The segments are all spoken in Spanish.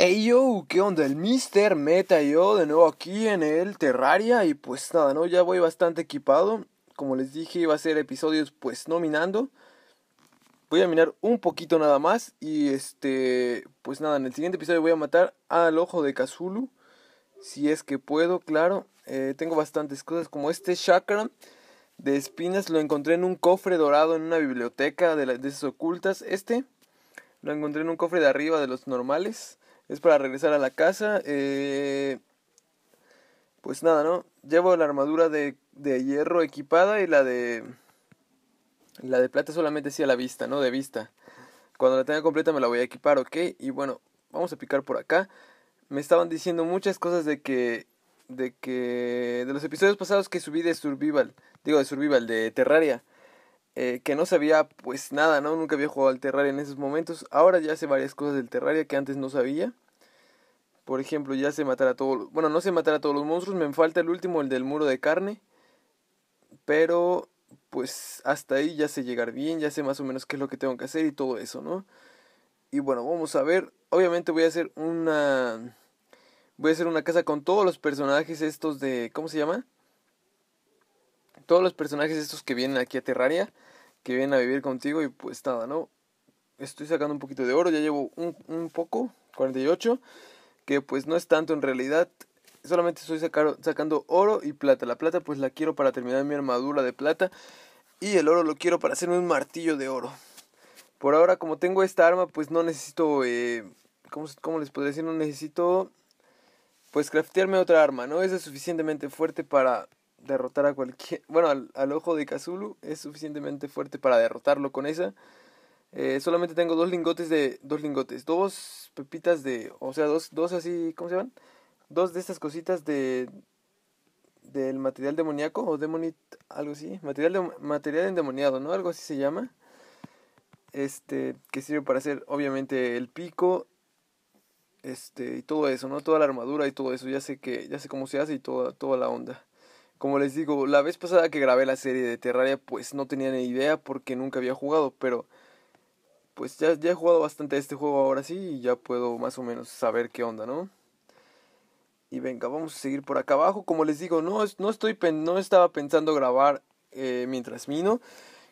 Hey yo, ¿qué onda? El Mister Meta yo de nuevo aquí en el Terraria y pues nada, ¿no? Ya voy bastante equipado. Como les dije, iba a ser episodios pues no minando. Voy a minar un poquito nada más y este, pues nada, en el siguiente episodio voy a matar al ojo de Kazulu. Si es que puedo, claro. Eh, tengo bastantes cosas como este chakra de espinas. Lo encontré en un cofre dorado en una biblioteca de, las de esas ocultas. Este lo encontré en un cofre de arriba de los normales es para regresar a la casa. Eh, pues nada, ¿no? Llevo la armadura de, hierro equipada y la de... La de plata solamente sí a la vista, ¿no? De vista. Cuando la tenga completa me la voy a equipar, ¿ok? Y bueno, vamos a picar por acá. Me estaban diciendo muchas cosas de que... De que... De los episodios pasados que subí de Survival. Digo, de Survival, de Terraria. Eh, que no sabía pues nada, ¿no? Nunca había jugado al Terraria en esos momentos. Ahora ya sé varias cosas del Terraria que antes no sabía. Por ejemplo, ya sé matar a todos... Bueno, no sé matar a todos los monstruos. Me falta el último, el del muro de carne. Pero pues hasta ahí ya sé llegar bien, ya sé más o menos qué es lo que tengo que hacer y todo eso, ¿no? Y bueno, vamos a ver. Obviamente voy a hacer una... Voy a hacer una casa con todos los personajes estos de... ¿Cómo se llama? Todos los personajes estos que vienen aquí a Terraria que viene a vivir contigo y pues nada, ¿no? Estoy sacando un poquito de oro, ya llevo un, poco, 48, que pues no es tanto en realidad, solamente estoy sacando oro y plata. La plata pues la quiero para terminar mi armadura de plata y el oro lo quiero para hacerme un martillo de oro. Por ahora como tengo esta arma pues no necesito, eh, ¿cómo, ¿cómo, les podría decir? No necesito pues craftearme otra arma, ¿no? Esa es suficientemente fuerte para derrotar a cualquier, bueno, al, ojo de Kazulu es suficientemente fuerte para derrotarlo con esa. Eh, solamente tengo dos lingotes de, dos lingotes, dos pepitas de, o sea, dos, así, ¿cómo se llaman? Dos de estas cositas de, del material demoníaco o demonit, algo así, material, de, material endemoniado, ¿no? Algo así se llama. Este, que sirve para hacer, obviamente, el pico este y todo eso no toda la armadura y todo eso ya sé que ya sé cómo se hace y toda toda la onda como les digo, la vez pasada que grabé la serie de Terraria, pues no tenía ni idea porque nunca había jugado, pero pues ya, ya he jugado bastante este juego ahora sí y ya puedo más o menos saber qué onda, ¿no? Y venga, vamos a seguir por acá abajo. Como les digo, no, no, estoy, no estaba pensando grabar eh, mientras mino.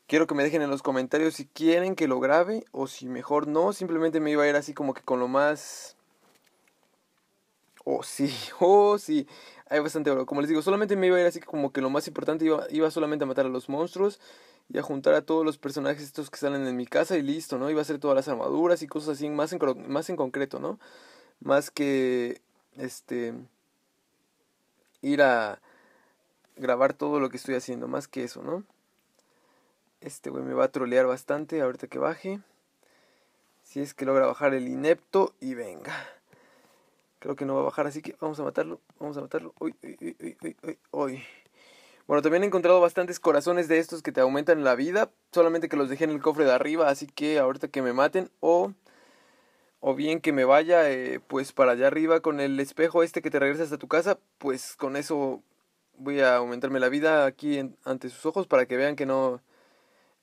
Quiero que me dejen en los comentarios si quieren que lo grabe o si mejor no. Simplemente me iba a ir así como que con lo más Oh, sí, oh, sí. Hay bastante oro. Como les digo, solamente me iba a ir así como que lo más importante iba, solamente a matar a los monstruos y a juntar a todos los personajes estos que salen en mi casa y listo, ¿no? Iba a hacer todas las armaduras y cosas así, más en, más en concreto, ¿no? Más que, este, ir a grabar todo lo que estoy haciendo, más que eso, ¿no? Este güey me va a trolear bastante ahorita que baje. Si es que logra bajar el inepto y venga. Creo que no va a bajar, así que vamos a matarlo. Vamos a matarlo. Uy, uy, Bueno, también he encontrado bastantes corazones de estos que te aumentan la vida. Solamente que los dejé en el cofre de arriba, así que ahorita que me maten o... O bien que me vaya eh, pues para allá arriba con el espejo este que te regresas a tu casa, pues con eso voy a aumentarme la vida aquí ante sus ojos para que vean que no...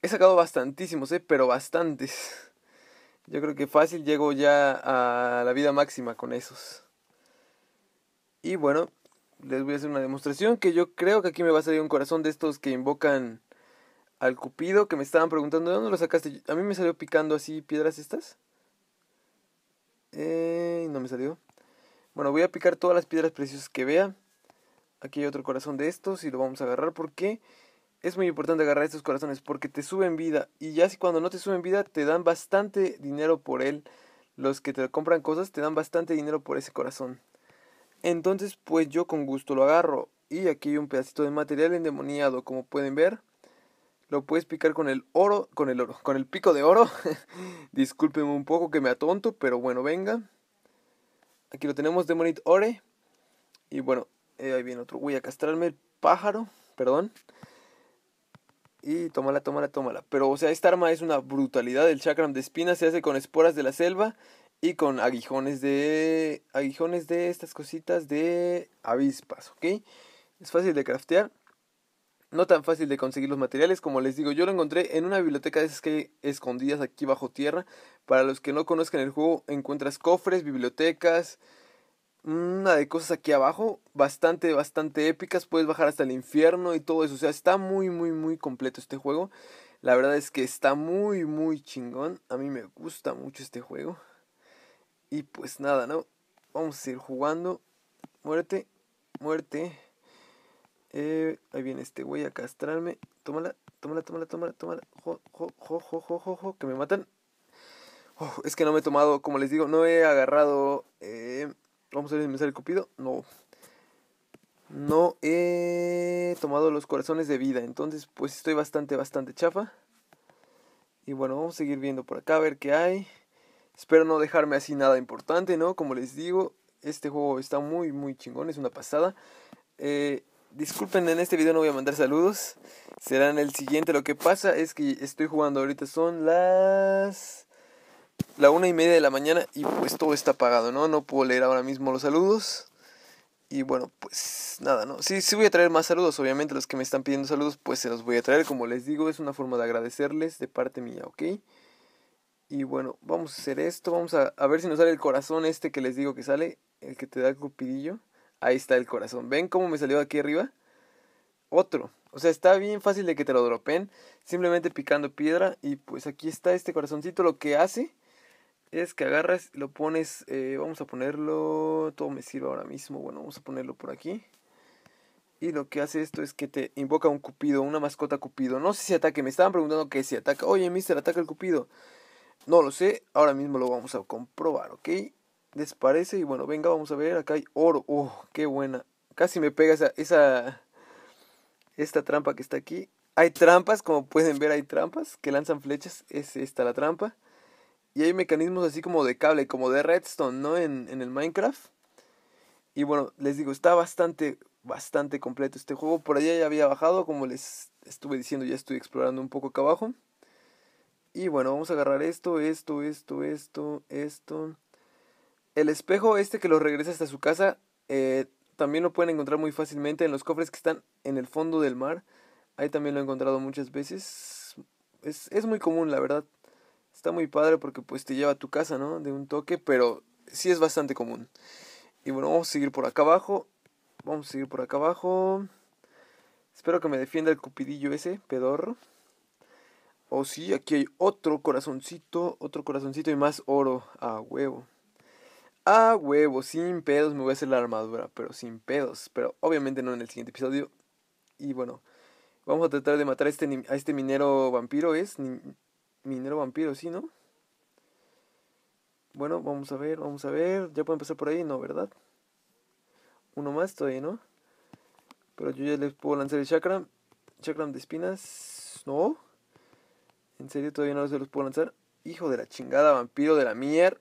He sacado bastantísimos, eh, pero bastantes. Yo creo que fácil llego ya a la vida máxima con esos. Y bueno, les voy a hacer una demostración que yo creo que aquí me va a salir un corazón de estos que invocan al cupido que me estaban preguntando, ¿de dónde lo sacaste? A mí me salió picando así piedras estas. Eh, no me salió. Bueno, voy a picar todas las piedras preciosas que vea. Aquí hay otro corazón de estos y lo vamos a agarrar porque es muy importante agarrar estos corazones porque te suben vida y ya si cuando no te suben vida te dan bastante dinero por él. Los que te compran cosas te dan bastante dinero por ese corazón. Entonces, pues yo con gusto lo agarro. Y aquí hay un pedacito de material endemoniado, como pueden ver. Lo puedes picar con el oro, con el oro, con el pico de oro. Discúlpenme un poco que me atonto, pero bueno, venga. Aquí lo tenemos, Demonit Ore. Y bueno, eh, ahí viene otro. Voy a castrarme el pájaro, perdón. Y tómala, tómala, tómala. Pero, o sea, esta arma es una brutalidad. El chakram de espina se hace con esporas de la selva y con aguijones de aguijones de estas cositas de avispas, ¿ok? Es fácil de craftear, no tan fácil de conseguir los materiales, como les digo, yo lo encontré en una biblioteca de esas que hay escondidas aquí bajo tierra. Para los que no conozcan el juego, encuentras cofres, bibliotecas, una de cosas aquí abajo, bastante, bastante épicas, puedes bajar hasta el infierno y todo eso, o sea, está muy, muy, muy completo este juego. La verdad es que está muy, muy chingón. A mí me gusta mucho este juego. Y pues nada, ¿no? Vamos a seguir jugando. Muerte, muerte. Eh, ahí viene este voy a castrarme. Tómala, tómala, tómala, tómala, tómala. Jo, jo, jo, jo, jo, que me matan. es que no me he tomado, como les digo, no he agarrado. Eh, vamos a ver si me sale Cupido. No. No he tomado los corazones de vida. Entonces, pues estoy bastante, bastante chafa. Y bueno, vamos a seguir viendo por acá a ver qué hay. Espero no dejarme así nada importante, ¿no? Como les digo, este juego está muy, muy chingón, es una pasada. Eh, disculpen, en este video no voy a mandar saludos. Será en el siguiente. Lo que pasa es que estoy jugando ahorita, son las. La una y media de la mañana y pues todo está apagado, ¿no? No puedo leer ahora mismo los saludos. Y bueno, pues nada, ¿no? Sí, sí voy a traer más saludos, obviamente los que me están pidiendo saludos, pues se los voy a traer. Como les digo, es una forma de agradecerles de parte mía, ¿ok? Y bueno, vamos a hacer esto. Vamos a, a ver si nos sale el corazón este que les digo que sale. El que te da cupidillo. Ahí está el corazón. ¿Ven cómo me salió aquí arriba? Otro. O sea, está bien fácil de que te lo dropen. Simplemente picando piedra. Y pues aquí está este corazoncito. Lo que hace es que agarras, lo pones. Eh, vamos a ponerlo. Todo me sirve ahora mismo. Bueno, vamos a ponerlo por aquí. Y lo que hace esto es que te invoca un cupido, una mascota cupido. No sé si ataque. Me estaban preguntando que si ataca. Oye, mister, ataca el cupido. No lo sé, ahora mismo lo vamos a comprobar, ¿ok? ¿Les parece? Y bueno, venga, vamos a ver, acá hay oro. ¡Oh, qué buena! Casi me pega esa, esa, esta trampa que está aquí. Hay trampas, como pueden ver, hay trampas que lanzan flechas. Es esta la trampa. Y hay mecanismos así como de cable, como de redstone, ¿no? En, en el Minecraft. Y bueno, les digo, está bastante, bastante completo este juego. Por allá ya había bajado, como les estuve diciendo, ya estoy explorando un poco acá abajo. Y bueno, vamos a agarrar esto, esto, esto, esto, esto. El espejo este que lo regresa hasta su casa, eh, también lo pueden encontrar muy fácilmente en los cofres que están en el fondo del mar. Ahí también lo he encontrado muchas veces. Es, es muy común, la verdad. Está muy padre porque pues te lleva a tu casa, ¿no? De un toque, pero sí es bastante común. Y bueno, vamos a seguir por acá abajo. Vamos a seguir por acá abajo. Espero que me defienda el cupidillo ese, pedorro. Oh sí, aquí hay otro corazoncito, otro corazoncito y más oro. A huevo. A huevo, sin pedos me voy a hacer la armadura, pero sin pedos. Pero obviamente no en el siguiente episodio. Y bueno, vamos a tratar de matar a este, este minero vampiro, ¿es? minero vampiro, sí, ¿no? Bueno, vamos a ver, vamos a ver. Ya pueden pasar por ahí, ¿no? ¿Verdad? Uno más todavía, ¿no? Pero yo ya les puedo lanzar el chakra. Chakram de espinas. No. ¿En serio todavía no se los puedo lanzar? Hijo de la chingada, vampiro de la mierda!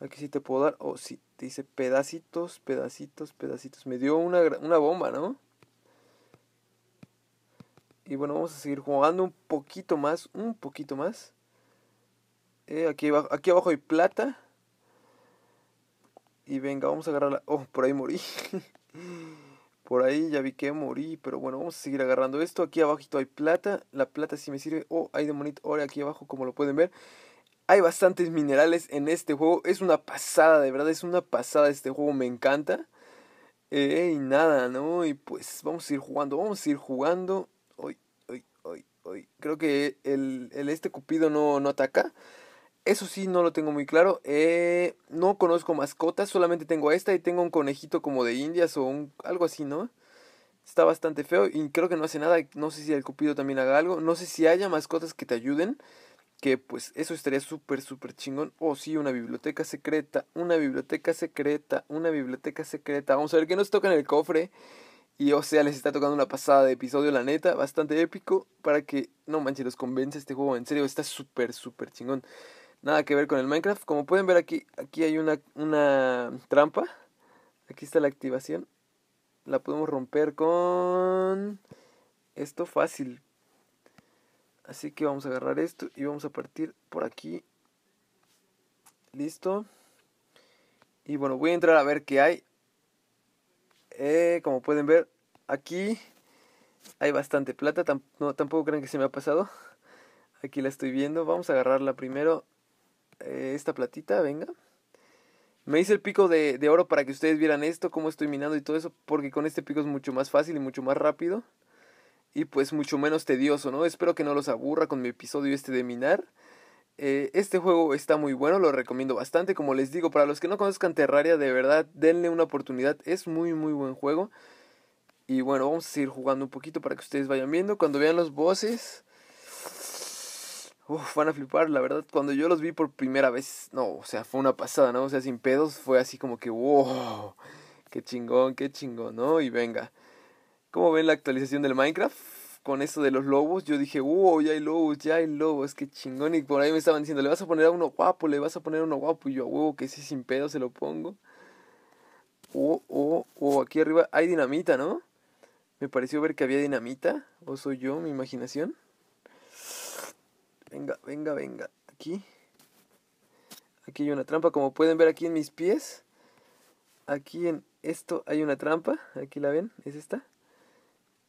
Aquí sí te puedo dar. Oh, sí, te dice pedacitos, pedacitos, pedacitos. Me dio una, una bomba, ¿no? Y bueno, vamos a seguir jugando un poquito más, un poquito más. Eh, aquí, abajo, aquí abajo hay plata. Y venga, vamos a agarrarla. Oh, por ahí morí. Por ahí ya vi que morí, pero bueno, vamos a seguir agarrando esto. Aquí abajito hay plata, la plata sí me sirve. Oh, hay demonito ore aquí abajo, como lo pueden ver. Hay bastantes minerales en este juego. Es una pasada, de verdad, es una pasada este juego, me encanta. y nada, ¿no? Y pues vamos a ir jugando, vamos a ir jugando. Hoy, hoy, hoy, hoy. Creo que el, el este cupido no, no ataca. Eso sí, no lo tengo muy claro. Eh, no conozco mascotas, solamente tengo a esta y tengo un conejito como de indias o un, algo así, ¿no? Está bastante feo y creo que no hace nada. No sé si el cupido también haga algo. No sé si haya mascotas que te ayuden. Que pues eso estaría súper, súper chingón. o sí, una biblioteca secreta. Una biblioteca secreta. Una biblioteca secreta. Vamos a ver qué nos toca en el cofre. Y o sea, les está tocando una pasada de episodio, la neta. Bastante épico. Para que no manches, los convence este juego. En serio, está súper, súper chingón nada que ver con el Minecraft. Como pueden ver aquí, aquí hay una, trampa. Aquí está la activación. La podemos romper con esto fácil. Así que vamos a agarrar esto y vamos a partir por aquí. Listo. Y bueno, voy a entrar a ver qué hay. Eh, como pueden ver, aquí hay bastante plata. no, tampoco crean que se me ha pasado. Aquí la estoy viendo. Vamos a agarrarla primero. Eh, esta platita, venga. Me hice el pico de, oro para que ustedes vieran esto, cómo estoy minando y todo eso, porque con este pico es mucho más fácil y mucho más rápido. Y pues mucho menos tedioso, ¿no? Espero que no los aburra con mi episodio este de minar. Eh, este juego está muy bueno, lo recomiendo bastante. Como les digo, para los que no conozcan Terraria, de verdad, denle una oportunidad. Es muy, muy buen juego. Y bueno, vamos a seguir jugando un poquito para que ustedes vayan viendo. Cuando vean los bosses, Uf, van a flipar, la verdad. Cuando yo los vi por primera vez, no, o sea, fue una pasada, ¿no? O sea, sin pedos, fue así como que, wow, qué chingón, qué chingón, ¿no? Y venga. ¿Cómo ven la actualización del Minecraft? Con esto de los lobos, yo dije, wow, ya hay lobos, ya hay lobos, que chingón. Y por ahí me estaban diciendo, le vas a poner a uno guapo, le vas a poner a uno guapo. Y yo, a huevo, que sí, sin pedos se lo pongo. Oh, oh, oh, aquí arriba hay dinamita, ¿no? Me pareció ver que había dinamita. ¿O soy yo, mi imaginación? Venga, venga, venga. Aquí. Aquí hay una trampa, como pueden ver aquí en mis pies. Aquí en esto hay una trampa. Aquí la ven, es esta.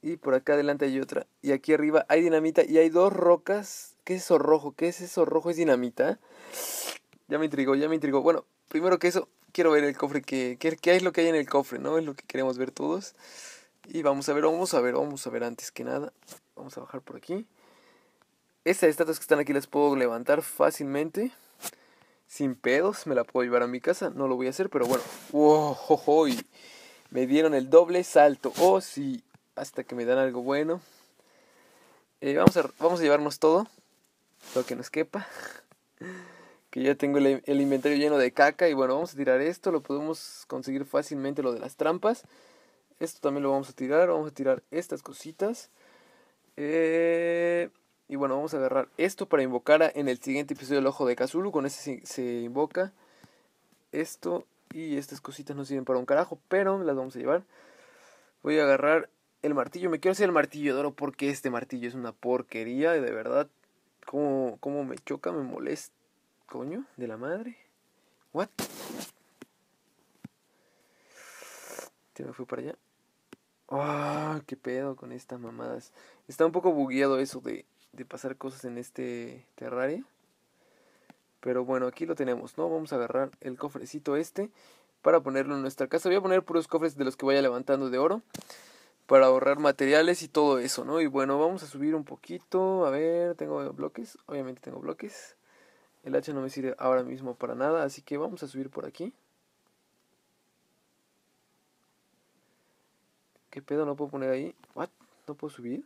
Y por acá adelante hay otra. Y aquí arriba hay dinamita y hay dos rocas. ¿Qué es eso rojo? ¿Qué es eso rojo? ¿Es dinamita? Ya me intrigó, ya me intrigó. Bueno, primero que eso, quiero ver el cofre. ¿Qué que, es lo que hay en el cofre? ¿No? Es lo que queremos ver todos. Y vamos a ver, vamos a ver, vamos a ver antes que nada. Vamos a bajar por aquí. Estas estatuas que están aquí las puedo levantar fácilmente. Sin pedos, me la puedo llevar a mi casa. No lo voy a hacer, pero bueno. ¡Wow! me dieron el doble salto. Oh, sí. Hasta que me dan algo bueno. Eh, vamos, a, vamos a llevarnos todo. Lo que nos quepa. Que ya tengo el inventario lleno de caca. Y bueno, vamos a tirar esto. Lo podemos conseguir fácilmente, lo de las trampas. Esto también lo vamos a tirar. Vamos a tirar estas cositas. Eh, y bueno, vamos a agarrar esto para invocar en el siguiente episodio del Ojo de Kazulu. Con ese se, invoca esto y estas cositas no sirven para un carajo, pero las vamos a llevar. Voy a agarrar el martillo. Me quiero hacer el martillo de oro porque este martillo es una porquería. De verdad, como cómo me choca, me molesta. Coño, de la madre. What? Se me fue para allá. Ah, qué pedo con estas mamadas. Está un poco bugueado eso de de pasar cosas en este terraria. Pero bueno, aquí lo tenemos, ¿no? Vamos a agarrar el cofrecito este para ponerlo en nuestra casa. Voy a poner puros cofres de los que vaya levantando de oro para ahorrar materiales y todo eso, ¿no? Y bueno, vamos a subir un poquito. A ver, tengo bloques. Obviamente tengo bloques. El hacha no me sirve ahora mismo para nada, así que vamos a subir por aquí. ¿Qué pedo? No puedo poner ahí. ¿What? ¿No puedo subir?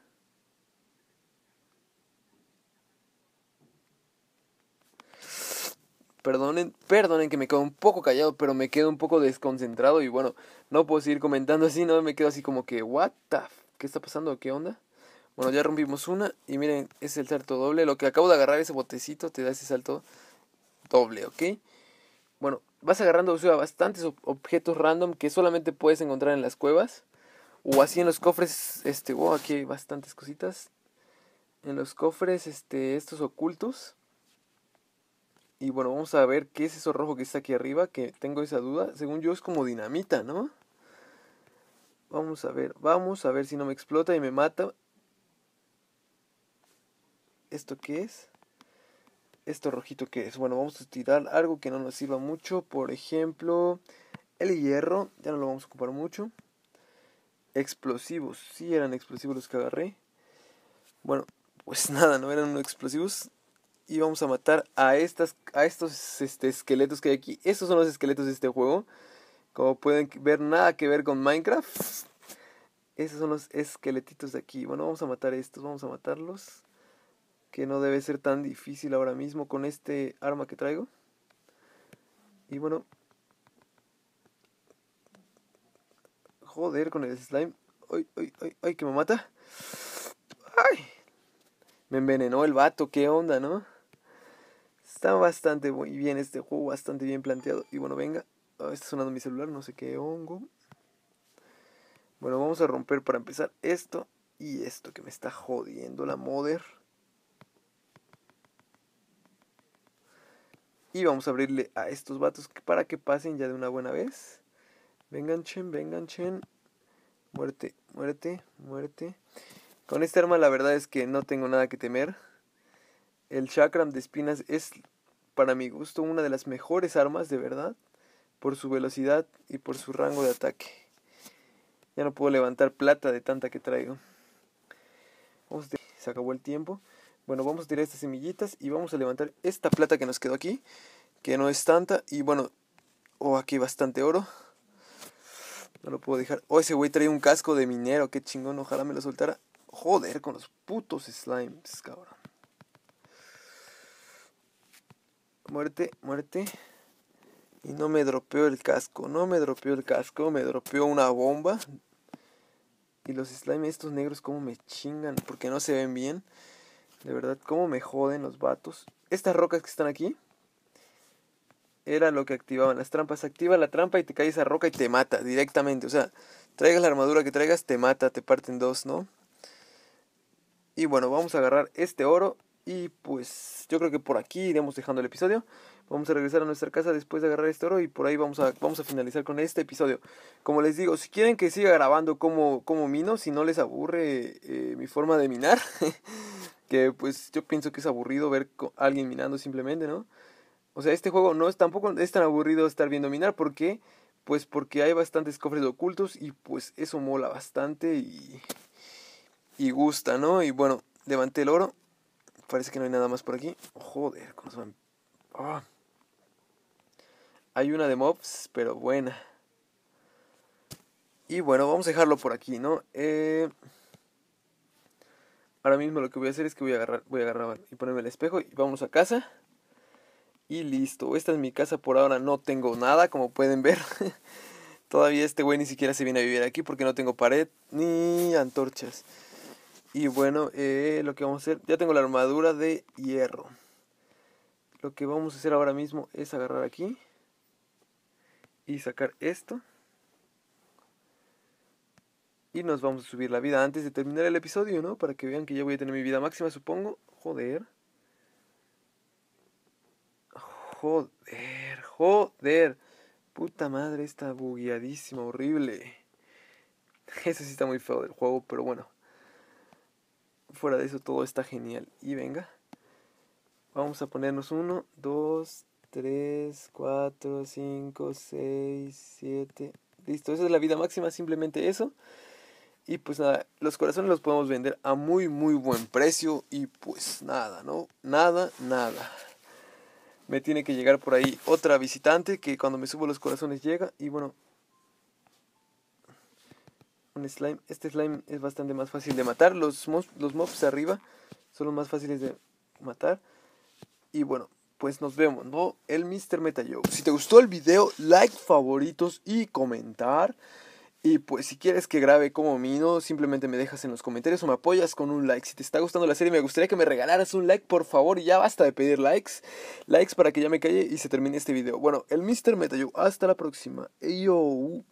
Perdonen, perdonen que me quedo un poco callado, pero me quedo un poco desconcentrado y bueno, no puedo seguir comentando así, no me quedo así como que, what the, ¿qué está pasando? ¿Qué onda? Bueno, ya rompimos una y miren, es el salto doble. Lo que acabo de agarrar, ese botecito, te da ese salto doble, ¿ok? Bueno, vas agarrando o bastantes objetos random que solamente puedes encontrar en las cuevas o así en los cofres, este, wow, aquí hay bastantes cositas. En los cofres, este, estos ocultos. Y bueno, vamos a ver qué es eso rojo que está aquí arriba, que tengo esa duda. Según yo es como dinamita, ¿no? Vamos a ver, vamos a ver si no me explota y me mata. ¿Esto qué es? ¿Esto rojito qué es? Bueno, vamos a tirar algo que no nos sirva mucho. Por ejemplo, el hierro, ya no lo vamos a ocupar mucho. Explosivos, sí eran explosivos los que agarré. Bueno, pues nada, no eran explosivos y vamos a matar a, estas, a estos este, esqueletos que hay aquí. Estos son los esqueletos de este juego. Como pueden ver, nada que ver con Minecraft. Esos son los esqueletitos de aquí. Bueno, vamos a matar estos, vamos a matarlos. Que no debe ser tan difícil ahora mismo con este arma que traigo. Y bueno. Joder, con el slime. Uy, uy, ay! que me mata! Me envenenó el vato, qué onda, ¿no? Está bastante bien este juego, bastante bien planteado. Y bueno, venga. Ah, está sonando mi celular, no sé qué hongo. Bueno, vamos a romper para empezar esto y esto que me está jodiendo la modder. Y vamos a abrirle a estos vatos para que pasen ya de una buena vez. Vengan, chen, vengan, chen. Muerte, muerte, muerte. Con este arma la verdad es que no tengo nada que temer el chakram de espinas es, para mi gusto, una de las mejores armas de verdad por su velocidad y por su rango de ataque. Ya no puedo levantar plata de tanta que traigo. Vamos se acabó el tiempo. Bueno, vamos a tirar estas semillitas y vamos a levantar esta plata que nos quedó aquí, que no es tanta. Y bueno, oh, aquí bastante oro. No lo puedo dejar. Oh, ese güey trae un casco de minero, qué chingón, ojalá me lo soltara. Joder, con los putos slimes, cabrón. Muerte, muerte. Y no me dropeó el casco, no me dropeó el casco, me dropeó una bomba. Y los slime estos negros como me chingan, porque no se ven bien. De verdad, cómo me joden los vatos. Estas rocas que están aquí era lo que activaban las trampas. Activa la trampa y te cae esa roca y te mata directamente. O sea, traigas la armadura que traigas, te mata, te parten dos, ¿no? Y bueno, vamos a agarrar este oro y pues yo creo que por aquí iremos dejando el episodio. Vamos a regresar a nuestra casa después de agarrar este oro y por ahí vamos a, vamos a finalizar con este episodio. Como les digo, si quieren que siga grabando como, como mino, si no les aburre eh, mi forma de minar, que pues yo pienso que es aburrido ver a alguien minando simplemente, ¿no? O sea, este juego no es tampoco es tan aburrido estar viendo minar qué? pues porque hay bastantes cofres ocultos y pues eso mola bastante y y gusta, ¿no? Y bueno, levanté el oro Parece que no hay nada más por aquí. Joder, cómo se van. Ah. Hay una de mobs, pero buena. Y bueno, vamos a dejarlo por aquí, ¿no? Eh, ahora mismo lo que voy a hacer es que voy a agarrar, voy a agarrar y ponerme el espejo y vamos a casa. Y listo, esta es mi casa por ahora, no tengo nada, como pueden ver. Todavía este güey ni siquiera se viene a vivir aquí porque no tengo pared ni antorchas. Y bueno, eh, lo que vamos a hacer, ya tengo la armadura de hierro. Lo que vamos a hacer ahora mismo es agarrar aquí y sacar esto. Y nos vamos a subir la vida antes de terminar el episodio, ¿no? Para que vean que ya voy a tener mi vida máxima, supongo. Joder. Joder, joder. Puta madre, está bugueadísimo, horrible. Eso sí está muy feo del juego, pero bueno fuera de eso todo está genial. Y venga, vamos a ponernos uno, 2, 3, 4, 5, Seis, siete Listo, esa es la vida máxima, simplemente eso. Y pues nada, los corazones los podemos vender a muy, muy buen precio. Y pues nada, ¿no? Nada, nada. Me tiene que llegar por ahí otra visitante que cuando me subo los corazones llega. Y bueno, slime. Este slime es bastante más fácil de matar. Los, mobs, los mobs arriba son los más fáciles de matar. Y bueno, pues nos vemos, ¿no? El Mr. Yo Si te gustó el video, like, favoritos y comentar. Y pues si quieres que grabe como Mino, simplemente me dejas en los comentarios o me apoyas con un like. Si te está gustando la serie, me gustaría que me regalaras un like, por favor. Y ya basta de pedir likes. Likes para que ya me calle y se termine este video. Bueno, el Mr. Yo Hasta la próxima. Yo.